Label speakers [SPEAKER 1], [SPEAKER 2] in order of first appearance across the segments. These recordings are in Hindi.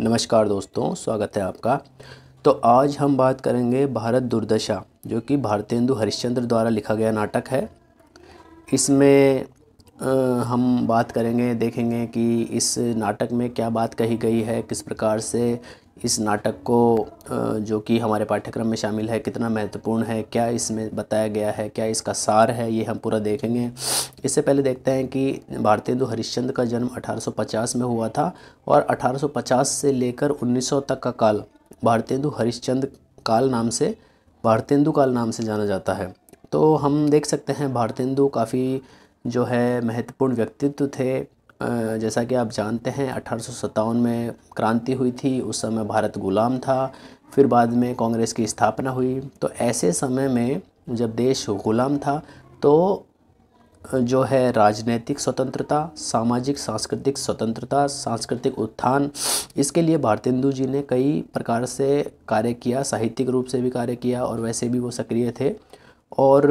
[SPEAKER 1] नमस्कार दोस्तों स्वागत है आपका तो आज हम बात करेंगे भारत दुर्दशा जो कि भारतेंदु हरिश्चंद्र द्वारा लिखा गया नाटक है इसमें हम बात करेंगे देखेंगे कि इस नाटक में क्या बात कही गई है किस प्रकार से इस नाटक को जो कि हमारे पाठ्यक्रम में शामिल है कितना महत्वपूर्ण है क्या इसमें बताया गया है क्या इसका सार है ये हम पूरा देखेंगे इससे पहले देखते हैं कि भारतेंदु हरिश्चंद्र का जन्म 1850 में हुआ था और 1850 से लेकर 1900 तक का काल भारतेंदु हरिश्चंद काल नाम से भारतेंदु काल नाम से जाना जाता है तो हम देख सकते हैं भारतेंदु काफ़ी जो है महत्वपूर्ण व्यक्तित्व थे जैसा कि आप जानते हैं अठारह में क्रांति हुई थी उस समय भारत गुलाम था फिर बाद में कांग्रेस की स्थापना हुई तो ऐसे समय में जब देश गुलाम था तो जो है राजनैतिक स्वतंत्रता सामाजिक सांस्कृतिक स्वतंत्रता सांस्कृतिक उत्थान इसके लिए भारतेंदु जी ने कई प्रकार से कार्य किया साहित्यिक रूप से भी कार्य किया और वैसे भी वो सक्रिय थे और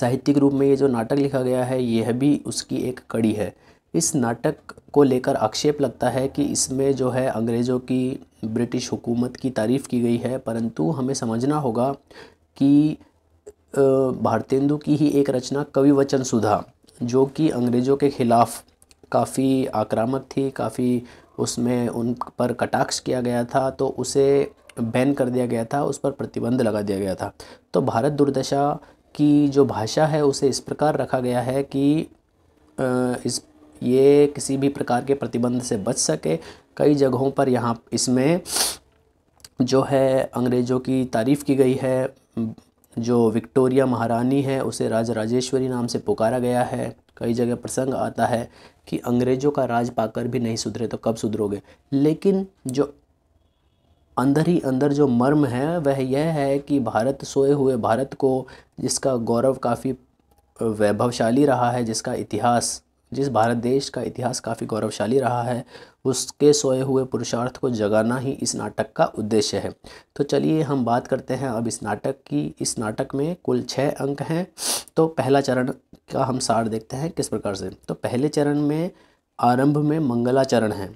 [SPEAKER 1] साहित्यिक रूप में ये जो नाटक लिखा गया है यह भी उसकी एक कड़ी है इस नाटक को लेकर आक्षेप लगता है कि इसमें जो है अंग्रेज़ों की ब्रिटिश हुकूमत की तारीफ़ की गई है परंतु हमें समझना होगा कि भारतेंदु की ही एक रचना कवि वचन सुधा जो कि अंग्रेज़ों के ख़िलाफ़ काफ़ी आक्रामक थी काफ़ी उसमें उन पर कटाक्ष किया गया था तो उसे बैन कर दिया गया था उस पर प्रतिबंध लगा दिया गया था तो भारत दुर्दशा की जो भाषा है उसे इस प्रकार रखा गया है कि इस ये किसी भी प्रकार के प्रतिबंध से बच सके कई जगहों पर यहाँ इसमें जो है अंग्रेज़ों की तारीफ़ की गई है जो विक्टोरिया महारानी है उसे राज राजेश्वरी नाम से पुकारा गया है कई जगह प्रसंग आता है कि अंग्रेज़ों का राज पाकर भी नहीं सुधरे तो कब सुधरोगे लेकिन जो अंदर ही अंदर जो मर्म है वह यह है कि भारत सोए हुए भारत को जिसका गौरव काफ़ी वैभवशाली रहा है जिसका इतिहास जिस भारत देश का इतिहास काफ़ी गौरवशाली रहा है उसके सोए हुए पुरुषार्थ को जगाना ही इस नाटक का उद्देश्य है तो चलिए हम बात करते हैं अब इस नाटक की इस नाटक में कुल छः अंक हैं तो पहला चरण का हम सार देखते हैं किस प्रकार से तो पहले चरण में आरंभ में मंगलाचरण है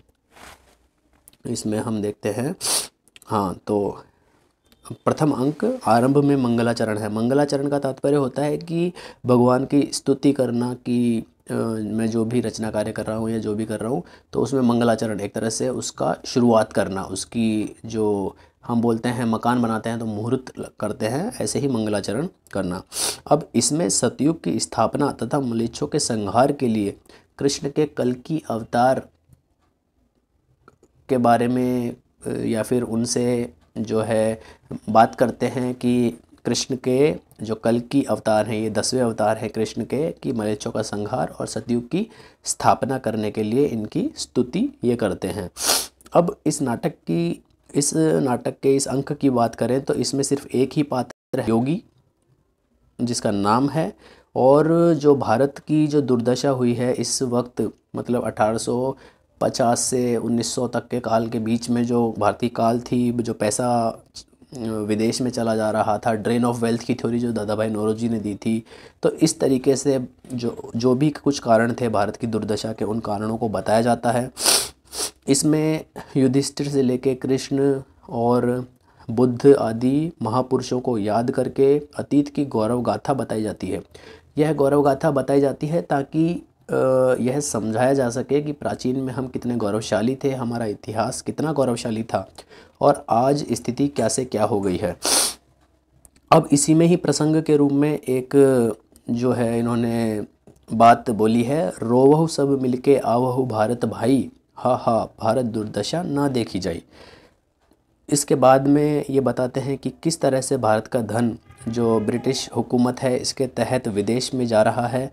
[SPEAKER 1] इसमें हम देखते हैं हाँ तो प्रथम अंक आरंभ में मंगलाचरण है मंगलाचरण का तात्पर्य होता है कि भगवान की स्तुति करना कि मैं जो भी रचना कार्य कर रहा हूँ या जो भी कर रहा हूँ तो उसमें मंगलाचरण एक तरह से उसका शुरुआत करना उसकी जो हम बोलते हैं मकान बनाते हैं तो मुहूर्त करते हैं ऐसे ही मंगलाचरण करना अब इसमें सतयुग की स्थापना तथा मलिच्छों के संहार के लिए कृष्ण के कल की अवतार के बारे में या फिर उनसे जो है बात करते हैं कि कृष्ण के जो कल की अवतार हैं ये दसवें अवतार हैं कृष्ण के कि मलेच्छों का संहार और सतयुग की स्थापना करने के लिए इनकी स्तुति ये करते हैं अब इस नाटक की इस नाटक के इस अंक की बात करें तो इसमें सिर्फ एक ही पात्र है योगी जिसका नाम है और जो भारत की जो दुर्दशा हुई है इस वक्त मतलब 1850 से 1900 तक के काल के बीच में जो भारतीय काल थी जो पैसा विदेश में चला जा रहा था ड्रेन ऑफ वेल्थ की थ्योरी जो दादा भाई नोरोजी ने दी थी तो इस तरीके से जो जो भी कुछ कारण थे भारत की दुर्दशा के उन कारणों को बताया जाता है इसमें युधिष्ठिर से लेके कृष्ण और बुद्ध आदि महापुरुषों को याद करके अतीत की गौरव गाथा बताई जाती है यह गौरव गाथा बताई जाती है ताकि यह समझाया जा सके कि प्राचीन में हम कितने गौरवशाली थे हमारा इतिहास कितना गौरवशाली था और आज स्थिति क्या से क्या हो गई है अब इसी में ही प्रसंग के रूप में एक जो है इन्होंने बात बोली है रोवहु सब मिलके आवहु भारत भाई हा हा भारत दुर्दशा ना देखी जाए इसके बाद में ये बताते हैं कि किस तरह से भारत का धन जो ब्रिटिश हुकूमत है इसके तहत विदेश में जा रहा है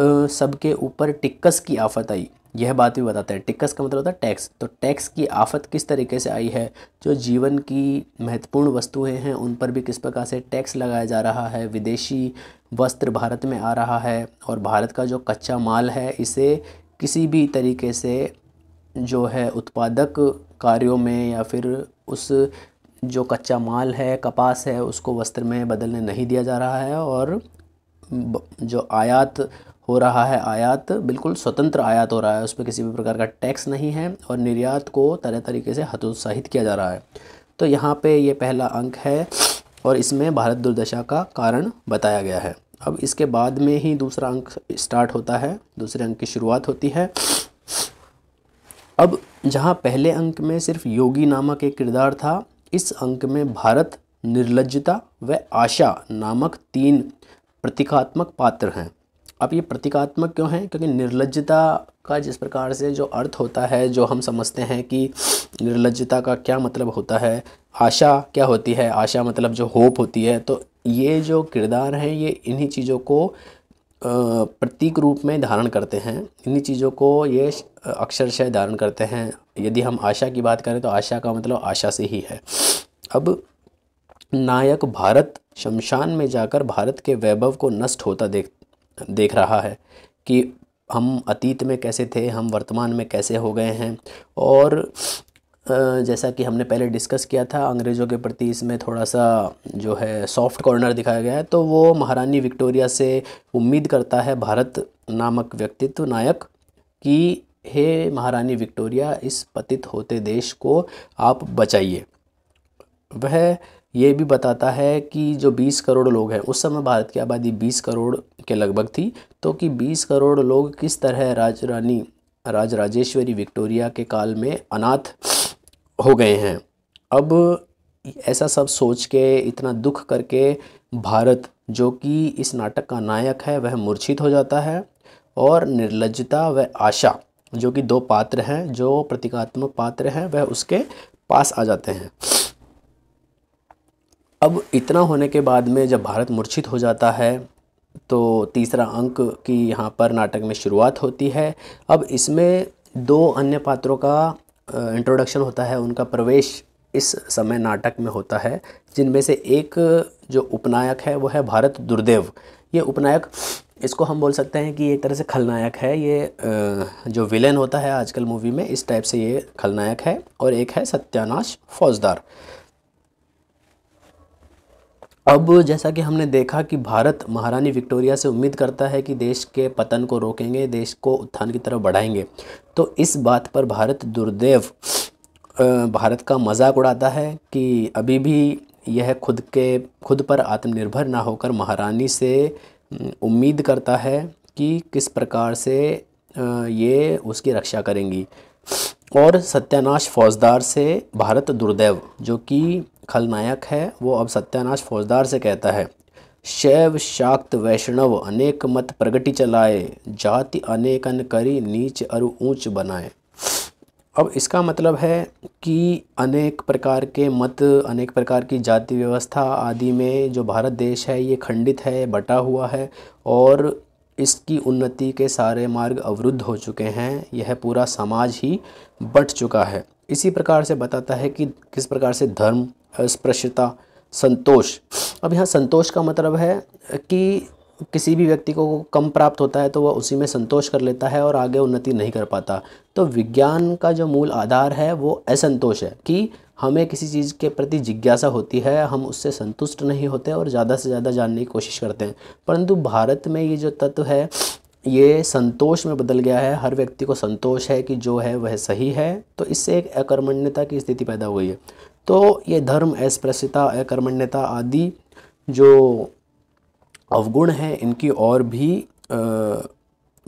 [SPEAKER 1] सबके ऊपर टिक्कस की आफत आई यह बात भी बताते हैं टिक्कस का मतलब होता है टैक्स तो टैक्स की आफत किस तरीके से आई है जो जीवन की महत्वपूर्ण वस्तुएं हैं उन पर भी किस प्रकार से टैक्स लगाया जा रहा है विदेशी वस्त्र भारत में आ रहा है और भारत का जो कच्चा माल है इसे किसी भी तरीके से जो है उत्पादक कार्यों में या फिर उस जो कच्चा माल है कपास है उसको वस्त्र में बदलने नहीं दिया जा रहा है और जो आयात हो रहा है आयात बिल्कुल स्वतंत्र आयात हो रहा है उस पर किसी भी प्रकार का टैक्स नहीं है और निर्यात को तरह तरीके से हतोत्साहित किया जा रहा है तो यहाँ पे ये पहला अंक है और इसमें भारत दुर्दशा का कारण बताया गया है अब इसके बाद में ही दूसरा अंक स्टार्ट होता है दूसरे अंक की शुरुआत होती है अब जहाँ पहले अंक में सिर्फ योगी नामक एक किरदार था इस अंक में भारत निर्लजता व आशा नामक तीन प्रतीकात्मक पात्र हैं अब ये प्रतीकात्मक क्यों है क्योंकि निर्लजता का जिस प्रकार से जो अर्थ होता है जो हम समझते हैं कि निर्लजता का क्या मतलब होता है आशा क्या होती है आशा मतलब जो होप होती है तो ये जो किरदार हैं ये इन्हीं चीज़ों को प्रतीक रूप में धारण करते हैं इन्हीं चीज़ों को ये अक्षरशय धारण करते हैं यदि हम आशा की बात करें तो आशा का मतलब आशा से ही है अब नायक भारत शमशान में जाकर भारत के वैभव को नष्ट होता देख देख रहा है कि हम अतीत में कैसे थे हम वर्तमान में कैसे हो गए हैं और जैसा कि हमने पहले डिस्कस किया था अंग्रेज़ों के प्रति इसमें थोड़ा सा जो है सॉफ्ट कॉर्नर दिखाया गया है तो वो महारानी विक्टोरिया से उम्मीद करता है भारत नामक व्यक्तित्व नायक कि हे महारानी विक्टोरिया इस पतित होते देश को आप बचाइए वह ये भी बताता है कि जो 20 करोड़ लोग हैं उस समय भारत की आबादी 20 करोड़ के लगभग थी तो कि 20 करोड़ लोग किस तरह राज रानी राज राजेश्वरी विक्टोरिया के काल में अनाथ हो गए हैं अब ऐसा सब सोच के इतना दुख करके भारत जो कि इस नाटक का नायक है वह मूर्छित हो जाता है और निर्लजता व आशा जो कि दो पात्र हैं जो प्रतीकात्मक पात्र हैं वह उसके पास आ जाते हैं अब इतना होने के बाद में जब भारत मूर्छित हो जाता है तो तीसरा अंक की यहाँ पर नाटक में शुरुआत होती है अब इसमें दो अन्य पात्रों का इंट्रोडक्शन होता है उनका प्रवेश इस समय नाटक में होता है जिनमें से एक जो उपनायक है वो है भारत दुर्देव ये उपनायक इसको हम बोल सकते हैं कि एक तरह से खलनायक है ये जो विलेन होता है आजकल मूवी में इस टाइप से ये खलनायक है और एक है सत्यानाश फौजदार अब जैसा कि हमने देखा कि भारत महारानी विक्टोरिया से उम्मीद करता है कि देश के पतन को रोकेंगे देश को उत्थान की तरफ बढ़ाएंगे तो इस बात पर भारत दुर्देव भारत का मजाक उड़ाता है कि अभी भी यह खुद के खुद पर आत्मनिर्भर ना होकर महारानी से उम्मीद करता है कि किस प्रकार से ये उसकी रक्षा करेंगी और सत्यानाश फौजदार से भारत दुर्देव जो कि खलनायक है वो अब सत्यानाश फौजदार से कहता है शैव शाक्त वैष्णव अनेक मत प्रगति चलाए जाति अनेक अन करी नीच अरु ऊंच बनाए अब इसका मतलब है कि अनेक प्रकार के मत अनेक प्रकार की जाति व्यवस्था आदि में जो भारत देश है ये खंडित है बटा हुआ है और इसकी उन्नति के सारे मार्ग अवरुद्ध हो चुके हैं यह पूरा समाज ही बट चुका है इसी प्रकार से बताता है कि किस प्रकार से धर्म स्पृश्यता संतोष अब यहाँ संतोष का मतलब है कि किसी भी व्यक्ति को कम प्राप्त होता है तो वह उसी में संतोष कर लेता है और आगे उन्नति नहीं कर पाता तो विज्ञान का जो मूल आधार है वो असंतोष है कि हमें किसी चीज़ के प्रति जिज्ञासा होती है हम उससे संतुष्ट नहीं होते और ज़्यादा से ज़्यादा जानने की कोशिश करते हैं परंतु भारत में ये जो तत्व है ये संतोष में बदल गया है हर व्यक्ति को संतोष है कि जो है वह सही है तो इससे एक अकर्मण्यता की स्थिति पैदा हुई है तो ये धर्म अस्पृश्यता अकर्मण्यता आदि जो अवगुण हैं इनकी और भी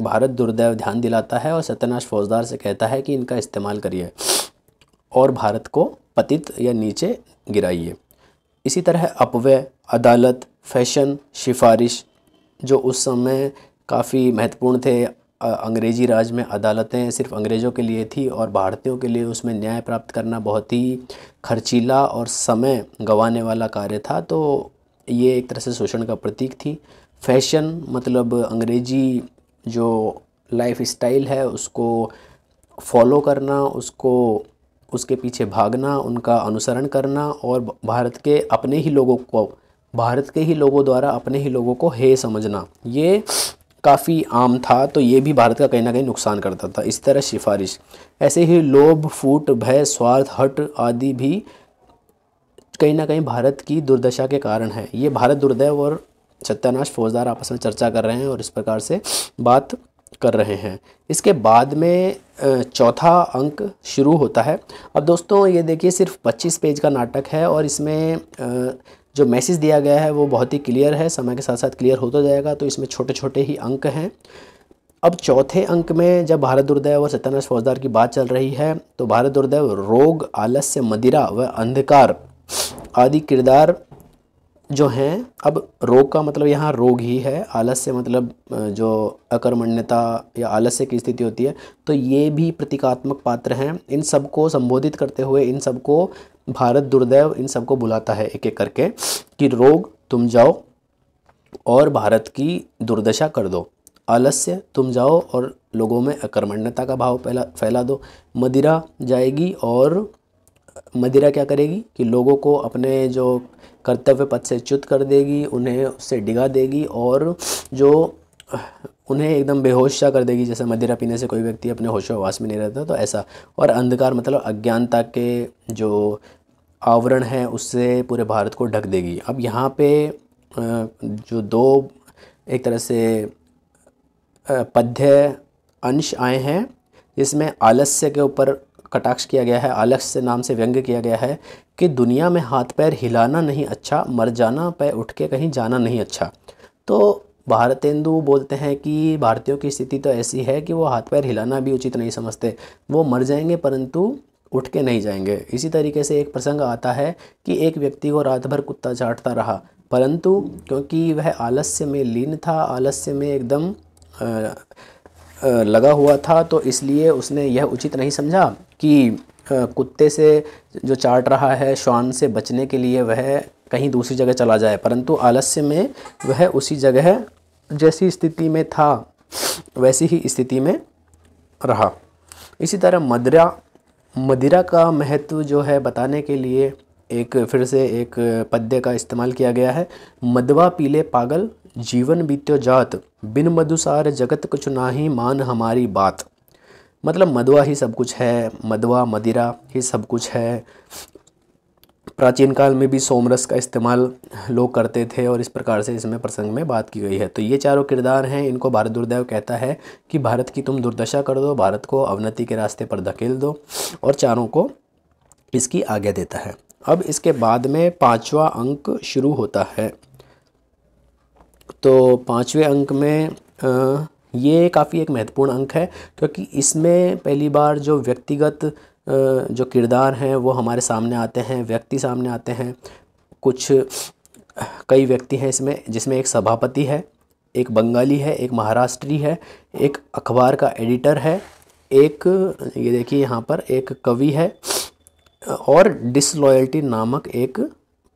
[SPEAKER 1] भारत दुर्दैव ध्यान दिलाता है और सत्यनाश फौजदार से कहता है कि इनका इस्तेमाल करिए और भारत को पतित या नीचे गिराइए इसी तरह अपव्यय अदालत फैशन सिफारिश जो उस समय काफ़ी महत्वपूर्ण थे अंग्रेजी राज में अदालतें सिर्फ अंग्रेज़ों के लिए थी और भारतीयों के लिए उसमें न्याय प्राप्त करना बहुत ही खर्चीला और समय गंवाने वाला कार्य था तो ये एक तरह से शोषण का प्रतीक थी फैशन मतलब अंग्रेजी जो लाइफ स्टाइल है उसको फॉलो करना उसको उसके पीछे भागना उनका अनुसरण करना और भारत के अपने ही लोगों को भारत के ही लोगों द्वारा अपने ही लोगों को हे समझना ये काफ़ी आम था तो ये भी भारत का कहीं ना कहीं नुकसान करता था इस तरह सिफारिश ऐसे ही लोभ फूट भय स्वार्थ हट आदि भी कहीं ना कहीं भारत की दुर्दशा के कारण है ये भारत दुर्दैव और सत्यानाश फौजदार आपस में चर्चा कर रहे हैं और इस प्रकार से बात कर रहे हैं इसके बाद में चौथा अंक शुरू होता है अब दोस्तों ये देखिए सिर्फ 25 पेज का नाटक है और इसमें जो मैसेज दिया गया है वो बहुत ही क्लियर है समय के साथ साथ क्लियर होता जाएगा तो इसमें छोटे छोटे ही अंक हैं अब चौथे अंक में जब भारत दुर्दय और सत्यानाश फौजदार की बात चल रही है तो भारत दुर्दय रोग आलस्य मदिरा व अंधकार आदि किरदार जो हैं अब रोग का मतलब यहाँ रोग ही है आलस्य मतलब जो अकर्मण्यता या आलस्य की स्थिति होती है तो ये भी प्रतीकात्मक पात्र हैं इन सबको संबोधित करते हुए इन सबको भारत दुर्दैव इन सबको बुलाता है एक एक करके कि रोग तुम जाओ और भारत की दुर्दशा कर दो आलस्य तुम जाओ और लोगों में अकर्मण्यता का भाव फैला फैला दो मदिरा जाएगी और मदिरा क्या करेगी कि लोगों को अपने जो कर्तव्य पथ से च्युत कर देगी उन्हें उससे डिगा देगी और जो उन्हें एकदम बेहोश सा कर देगी जैसे मदिरा पीने से कोई व्यक्ति अपने होशो आवास में नहीं रहता तो ऐसा और अंधकार मतलब अज्ञानता के जो आवरण है उससे पूरे भारत को ढक देगी अब यहाँ पे जो दो एक तरह से पद्य अंश आए हैं जिसमें आलस्य के ऊपर कटाक्ष किया गया है आलस्य नाम से व्यंग्य किया गया है कि दुनिया में हाथ पैर हिलाना नहीं अच्छा मर जाना पैर उठ के कहीं जाना नहीं अच्छा तो भारतेंदु बोलते हैं कि भारतीयों की स्थिति तो ऐसी है कि वो हाथ पैर हिलाना भी उचित नहीं समझते वो मर जाएंगे परंतु उठ के नहीं जाएंगे इसी तरीके से एक प्रसंग आता है कि एक व्यक्ति को रात भर कुत्ता चाटता रहा परंतु क्योंकि वह आलस्य में लीन था आलस्य में एकदम लगा हुआ था तो इसलिए उसने यह उचित नहीं समझा कि कुत्ते से जो चाट रहा है श्वान से बचने के लिए वह कहीं दूसरी जगह चला जाए परंतु आलस्य में वह उसी जगह जैसी स्थिति में था वैसी ही स्थिति में रहा इसी तरह मदिरा मदिरा का महत्व जो है बताने के लिए एक फिर से एक पद्य का इस्तेमाल किया गया है मदवा पीले पागल जीवन बीत्यो जात बिन मधुसार जगत कुछ ना ही मान हमारी बात मतलब मदवा ही सब कुछ है मदवा मदिरा ही सब कुछ है प्राचीन काल में भी सोमरस का इस्तेमाल लोग करते थे और इस प्रकार से इसमें प्रसंग में बात की गई है तो ये चारों किरदार हैं इनको भारत दुर्दैव कहता है कि भारत की तुम दुर्दशा कर दो भारत को अवनति के रास्ते पर धकेल दो और चारों को इसकी आज्ञा देता है अब इसके बाद में पाँचवा अंक शुरू होता है तो पाँचवें अंक में आ, ये काफ़ी एक महत्वपूर्ण अंक है क्योंकि इसमें पहली बार जो व्यक्तिगत जो किरदार हैं वो हमारे सामने आते हैं व्यक्ति सामने आते हैं कुछ कई व्यक्ति हैं इसमें जिसमें एक सभापति है एक बंगाली है एक महाराष्ट्री है एक अखबार का एडिटर है एक ये देखिए यहाँ पर एक कवि है और डिसलॉयल्टी नामक एक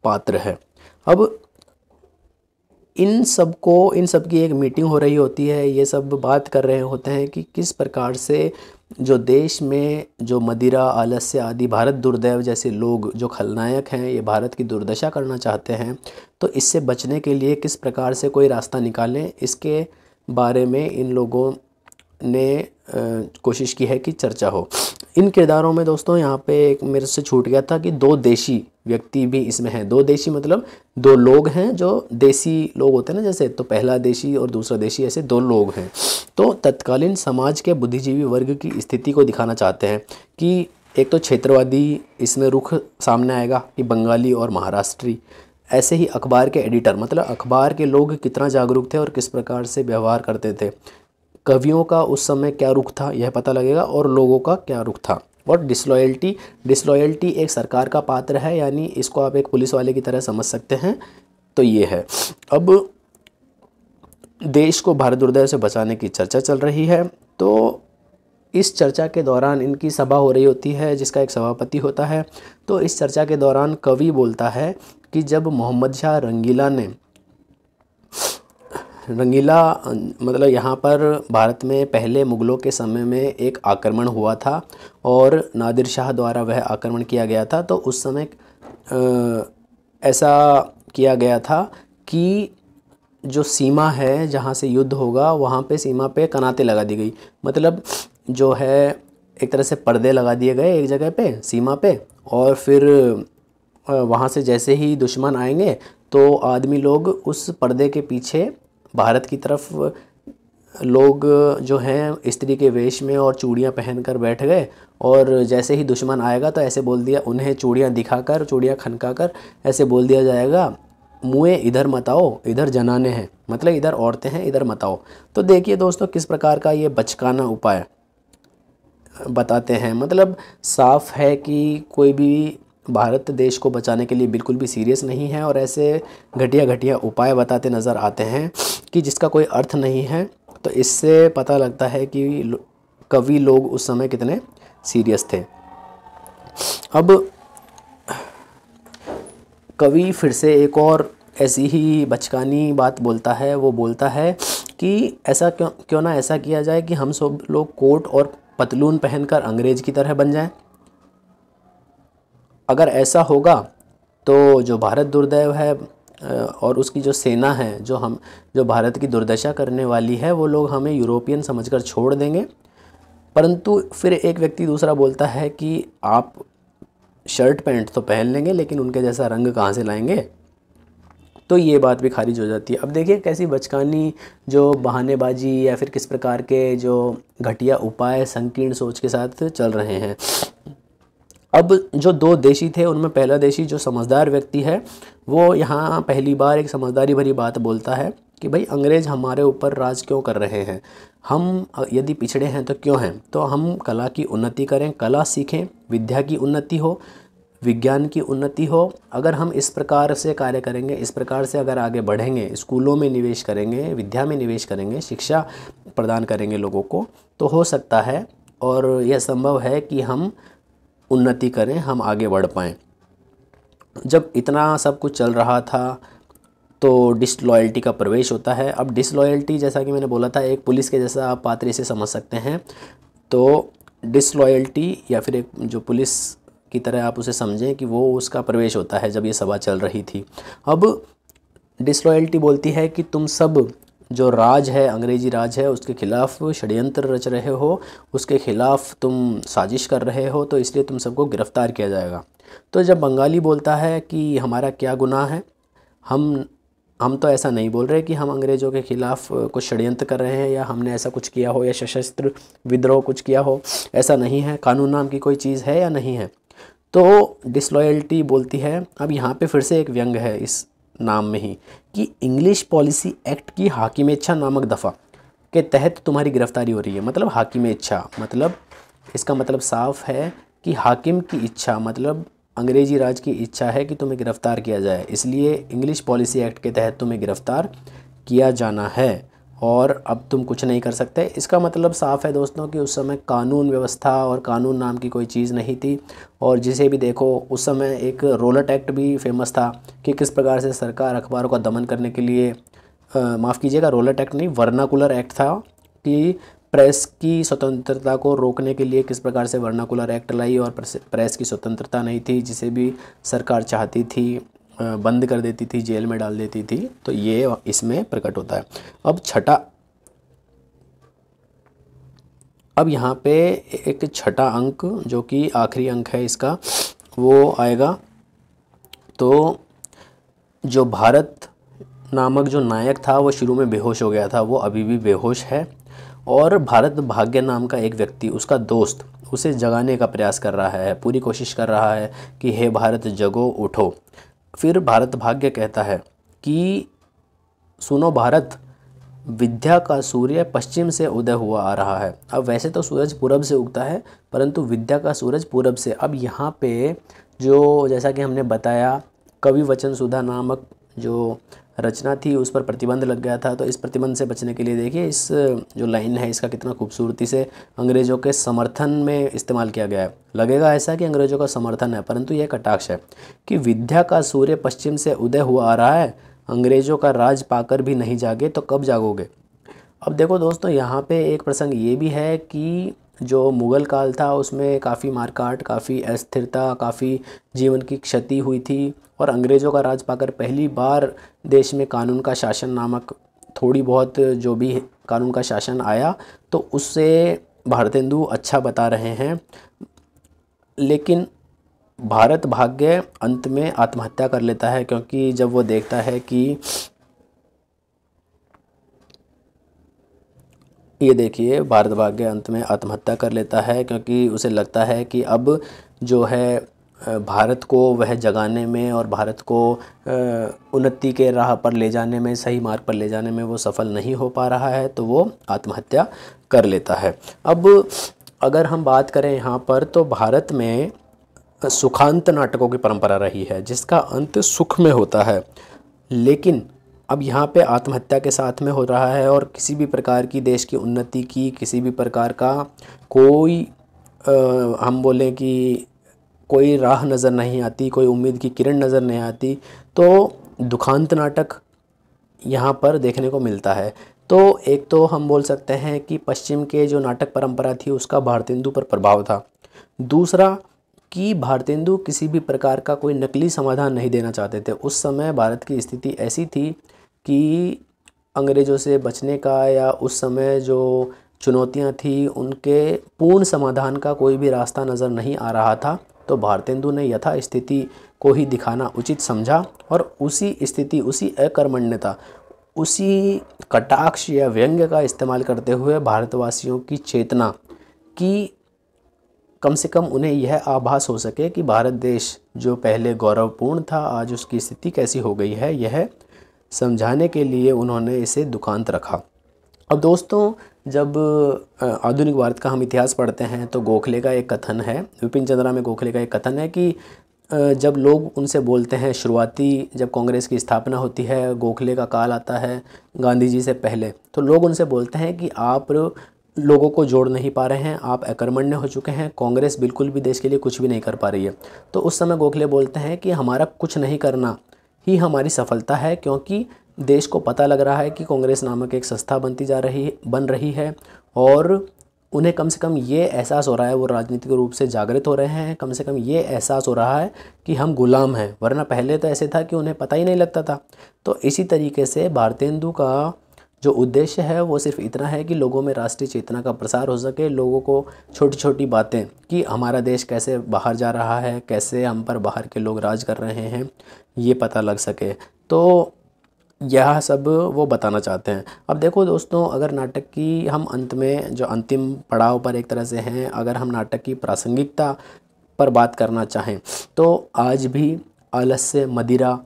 [SPEAKER 1] पात्र है अब इन सबको इन सब की एक मीटिंग हो रही होती है ये सब बात कर रहे होते हैं कि किस प्रकार से जो देश में जो मदिरा आलस्य आदि भारत दुर्दैव जैसे लोग जो खलनायक हैं ये भारत की दुर्दशा करना चाहते हैं तो इससे बचने के लिए किस प्रकार से कोई रास्ता निकालें इसके बारे में इन लोगों ने कोशिश की है कि चर्चा हो इन किरदारों में दोस्तों यहाँ पे एक मेरे से छूट गया था कि दो देशी व्यक्ति भी इसमें है दो देशी मतलब दो लोग हैं जो देशी लोग होते हैं ना जैसे तो पहला देशी और दूसरा देशी ऐसे दो लोग हैं तो तत्कालीन समाज के बुद्धिजीवी वर्ग की स्थिति को दिखाना चाहते हैं कि एक तो क्षेत्रवादी इसमें रुख सामने आएगा कि बंगाली और महाराष्ट्री ऐसे ही अखबार के एडिटर मतलब अखबार के लोग कितना जागरूक थे और किस प्रकार से व्यवहार करते थे कवियों का उस समय क्या रुख था यह पता लगेगा और लोगों का क्या रुख था और डिसलॉयल्टी डिसलॉयल्टी एक सरकार का पात्र है यानी इसको आप एक पुलिस वाले की तरह समझ सकते हैं तो ये है अब देश को भारत दुर्दय से बचाने की चर्चा चल रही है तो इस चर्चा के दौरान इनकी सभा हो रही होती है जिसका एक सभापति होता है तो इस चर्चा के दौरान कवि बोलता है कि जब मोहम्मद शाह रंगीला ने रंगीला मतलब यहाँ पर भारत में पहले मुग़लों के समय में एक आक्रमण हुआ था और नादिर शाह द्वारा वह आक्रमण किया गया था तो उस समय ऐसा किया गया था कि जो सीमा है जहाँ से युद्ध होगा वहाँ पे सीमा पे कनाते लगा दी गई मतलब जो है एक तरह से पर्दे लगा दिए गए एक जगह पे सीमा पे और फिर वहाँ से जैसे ही दुश्मन आएंगे तो आदमी लोग उस पर्दे के पीछे भारत की तरफ लोग जो हैं स्त्री के वेश में और चूड़ियाँ पहन कर बैठ गए और जैसे ही दुश्मन आएगा तो ऐसे बोल दिया उन्हें चूड़ियाँ दिखाकर चूड़ियाँ खनका कर ऐसे बोल दिया जाएगा मुँह इधर मताओ इधर जनाने हैं मतलब इधर औरतें हैं इधर मताओ तो देखिए दोस्तों किस प्रकार का ये बचकाना उपाय बताते हैं मतलब साफ है कि कोई भी भारत देश को बचाने के लिए बिल्कुल भी सीरियस नहीं है और ऐसे घटिया घटिया उपाय बताते नज़र आते हैं कि जिसका कोई अर्थ नहीं है तो इससे पता लगता है कि कवि लोग उस समय कितने सीरियस थे अब कवि फिर से एक और ऐसी ही बचकानी बात बोलता है वो बोलता है कि ऐसा क्यों क्यों ना ऐसा किया जाए कि हम सब लोग कोट और पतलून पहनकर अंग्रेज़ की तरह बन जाएं अगर ऐसा होगा तो जो भारत दुर्दैव है और उसकी जो सेना है जो हम जो भारत की दुर्दशा करने वाली है वो लोग हमें यूरोपियन समझकर छोड़ देंगे परंतु फिर एक व्यक्ति दूसरा बोलता है कि आप शर्ट पैंट तो पहन लेंगे लेकिन उनके जैसा रंग कहाँ से लाएंगे तो ये बात भी खारिज हो जाती है अब देखिए कैसी बचकानी जो बहानेबाजी या फिर किस प्रकार के जो घटिया उपाय संकीर्ण सोच के साथ चल रहे हैं अब जो दो देशी थे उनमें पहला देशी जो समझदार व्यक्ति है वो यहाँ पहली बार एक समझदारी भरी बात बोलता है कि भाई अंग्रेज़ हमारे ऊपर राज क्यों कर रहे हैं हम यदि पिछड़े हैं तो क्यों हैं तो हम कला की उन्नति करें कला सीखें विद्या की उन्नति हो विज्ञान की उन्नति हो अगर हम इस प्रकार से कार्य करेंगे इस प्रकार से अगर आगे बढ़ेंगे स्कूलों में निवेश करेंगे विद्या में निवेश करेंगे शिक्षा प्रदान करेंगे लोगों को तो हो सकता है और यह संभव है कि हम उन्नति करें हम आगे बढ़ पाएँ जब इतना सब कुछ चल रहा था तो डिसलॉयल्टी का प्रवेश होता है अब डिसलॉयल्टी जैसा कि मैंने बोला था एक पुलिस के जैसा आप पात्र इसे समझ सकते हैं तो डिसलॉयल्टी या फिर एक जो पुलिस की तरह आप उसे समझें कि वो उसका प्रवेश होता है जब ये सभा चल रही थी अब डिसलॉयल्टी बोलती है कि तुम सब जो राज है अंग्रेजी राज है उसके खिलाफ षड्यंत्र रच रहे हो उसके खिलाफ तुम साजिश कर रहे हो तो इसलिए तुम सबको गिरफ़्तार किया जाएगा तो जब बंगाली बोलता है कि हमारा क्या गुनाह है हम हम तो ऐसा नहीं बोल रहे कि हम अंग्रेज़ों के ख़िलाफ़ कुछ षड्यंत्र कर रहे हैं या हमने ऐसा कुछ किया हो या सशस्त्र विद्रोह कुछ किया हो ऐसा नहीं है कानून नाम की कोई चीज़ है या नहीं है तो डिसलॉयल्टी बोलती है अब यहाँ पे फिर से एक व्यंग है इस नाम में ही कि इंग्लिश पॉलिसी एक्ट की हाकिम इच्छा नामक दफ़ा के तहत तुम्हारी गिरफ्तारी हो रही है मतलब हाकिम इच्छा मतलब इसका मतलब साफ है कि हाकिम की इच्छा मतलब अंग्रेजी राज की इच्छा है कि तुम्हें गिरफ़्तार किया जाए इसलिए इंग्लिश पॉलिसी एक्ट के तहत तुम्हें गिरफ़्तार किया जाना है और अब तुम कुछ नहीं कर सकते इसका मतलब साफ़ है दोस्तों कि उस समय कानून व्यवस्था और कानून नाम की कोई चीज़ नहीं थी और जिसे भी देखो उस समय एक रोलट एक्ट भी फेमस था कि किस प्रकार से सरकार अखबारों का दमन करने के लिए माफ़ कीजिएगा रोलट एक्ट नहीं वर्नाकुलर एक्ट था कि प्रेस की स्वतंत्रता को रोकने के लिए किस प्रकार से वर्नाकुलर एक्ट लाई और प्रेस की स्वतंत्रता नहीं थी जिसे भी सरकार चाहती थी बंद कर देती थी जेल में डाल देती थी तो ये इसमें प्रकट होता है अब छठा अब यहाँ पे एक छठा अंक जो कि आखिरी अंक है इसका वो आएगा तो जो भारत नामक जो नायक था वो शुरू में बेहोश हो गया था वो अभी भी बेहोश है और भारत भाग्य नाम का एक व्यक्ति उसका दोस्त उसे जगाने का प्रयास कर रहा है पूरी कोशिश कर रहा है कि हे भारत जगो उठो फिर भारत भाग्य कहता है कि सुनो भारत विद्या का सूर्य पश्चिम से उदय हुआ आ रहा है अब वैसे तो सूरज पूरब से उगता है परंतु विद्या का सूरज पूरब से अब यहाँ पे जो जैसा कि हमने बताया कवि वचन सुधा नामक जो रचना थी उस पर प्रतिबंध लग गया था तो इस प्रतिबंध से बचने के लिए देखिए इस जो लाइन है इसका कितना खूबसूरती से अंग्रेज़ों के समर्थन में इस्तेमाल किया गया है लगेगा ऐसा कि अंग्रेज़ों का समर्थन है परंतु यह कटाक्ष है कि विद्या का सूर्य पश्चिम से उदय हुआ आ रहा है अंग्रेज़ों का राज पाकर भी नहीं जागे तो कब जागोगे अब देखो दोस्तों यहाँ पे एक प्रसंग ये भी है कि जो मुग़ल काल था उसमें काफ़ी मारकाट काफ़ी अस्थिरता काफ़ी जीवन की क्षति हुई थी और अंग्रेज़ों का राज पाकर पहली बार देश में कानून का शासन नामक थोड़ी बहुत जो भी कानून का शासन आया तो उससे भारतेंदु अच्छा बता रहे हैं लेकिन भारत भाग्य अंत में आत्महत्या कर लेता है क्योंकि जब वो देखता है कि ये देखिए भारत भाग्य अंत में आत्महत्या कर लेता है क्योंकि उसे लगता है कि अब जो है भारत को वह जगाने में और भारत को उन्नति के राह पर ले जाने में सही मार्ग पर ले जाने में वो सफल नहीं हो पा रहा है तो वो आत्महत्या कर लेता है अब अगर हम बात करें यहाँ पर तो भारत में सुखांत नाटकों की परंपरा रही है जिसका अंत सुख में होता है लेकिन अब यहाँ पे आत्महत्या के साथ में हो रहा है और किसी भी प्रकार की देश की उन्नति की किसी भी प्रकार का कोई आ, हम बोलें कि कोई राह नज़र नहीं आती कोई उम्मीद की किरण नज़र नहीं आती तो दुखांत नाटक यहाँ पर देखने को मिलता है तो एक तो हम बोल सकते हैं कि पश्चिम के जो नाटक परंपरा थी उसका भारतेंदु पर प्रभाव था दूसरा कि भारतेंदु किसी भी प्रकार का कोई नकली समाधान नहीं देना चाहते थे उस समय भारत की स्थिति ऐसी थी कि अंग्रेज़ों से बचने का या उस समय जो चुनौतियाँ थी उनके पूर्ण समाधान का कोई भी रास्ता नज़र नहीं आ रहा था तो भारतेंदु ने यथा स्थिति को ही दिखाना उचित समझा और उसी स्थिति उसी अकर्मण्यता उसी कटाक्ष या व्यंग्य का इस्तेमाल करते हुए भारतवासियों की चेतना की कम से कम उन्हें यह आभास हो सके कि भारत देश जो पहले गौरवपूर्ण था आज उसकी स्थिति कैसी हो गई है यह समझाने के लिए उन्होंने इसे दुखांत रखा अब दोस्तों जब आधुनिक भारत का हम इतिहास पढ़ते हैं तो गोखले का एक कथन है विपिन चंद्रा में गोखले का एक कथन है कि जब लोग उनसे बोलते हैं शुरुआती जब कांग्रेस की स्थापना होती है गोखले का काल आता है गांधी जी से पहले तो लोग उनसे बोलते हैं कि आप लोगों को जोड़ नहीं पा रहे हैं आप अकर्मण्य हो चुके हैं कांग्रेस बिल्कुल भी देश के लिए कुछ भी नहीं कर पा रही है तो उस समय गोखले बोलते हैं कि हमारा कुछ नहीं करना ही हमारी सफलता है क्योंकि देश को पता लग रहा है कि कांग्रेस नामक एक संस्था बनती जा रही बन रही है और उन्हें कम से कम ये एहसास हो रहा है वो राजनीतिक रूप से जागृत हो रहे हैं कम से कम ये एहसास हो रहा है कि हम गुलाम हैं वरना पहले तो ऐसे था कि उन्हें पता ही नहीं लगता था तो इसी तरीके से भारतेंदु का जो उद्देश्य है वो सिर्फ इतना है कि लोगों में राष्ट्रीय चेतना का प्रसार हो सके लोगों को छोटी छोटी बातें कि हमारा देश कैसे बाहर जा रहा है कैसे हम पर बाहर के लोग राज कर रहे हैं ये पता लग सके तो यह सब वो बताना चाहते हैं अब देखो दोस्तों अगर नाटक की हम अंत में जो अंतिम पड़ाव पर एक तरह से हैं अगर हम नाटक की प्रासंगिकता पर बात करना चाहें तो आज भी आलस्य मदिरा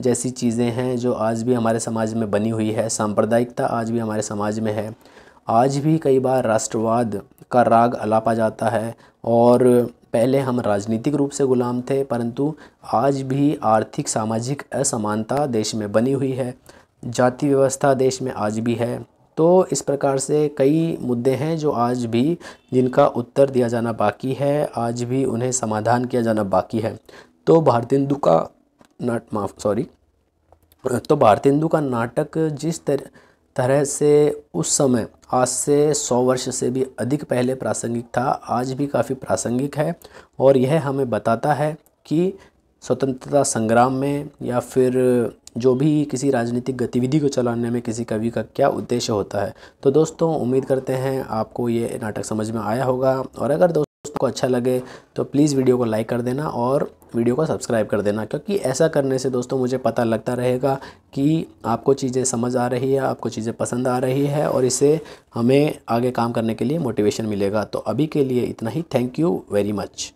[SPEAKER 1] जैसी चीज़ें हैं जो आज भी हमारे समाज में बनी हुई है सांप्रदायिकता आज भी हमारे समाज में है आज भी कई बार राष्ट्रवाद का राग अलापा जाता है और पहले हम राजनीतिक रूप से गुलाम थे परंतु आज भी आर्थिक सामाजिक असमानता देश में बनी हुई है जाति व्यवस्था देश में आज भी है तो इस प्रकार से कई मुद्दे हैं जो आज भी जिनका उत्तर दिया जाना बाकी है आज भी उन्हें समाधान किया जाना बाकी है तो भारतेंदु का नाट माफ सॉरी तो भारतेंदु का नाटक जिस तरह तरह से उस समय आज से सौ वर्ष से भी अधिक पहले प्रासंगिक था आज भी काफ़ी प्रासंगिक है और यह हमें बताता है कि स्वतंत्रता संग्राम में या फिर जो भी किसी राजनीतिक गतिविधि को चलाने में किसी कवि का क्या उद्देश्य होता है तो दोस्तों उम्मीद करते हैं आपको ये नाटक समझ में आया होगा और अगर दोस्तों को अच्छा लगे तो प्लीज़ वीडियो को लाइक कर देना और वीडियो को सब्सक्राइब कर देना क्योंकि ऐसा करने से दोस्तों मुझे पता लगता रहेगा कि आपको चीज़ें समझ आ रही है आपको चीज़ें पसंद आ रही है और इससे हमें आगे काम करने के लिए मोटिवेशन मिलेगा तो अभी के लिए इतना ही थैंक यू वेरी मच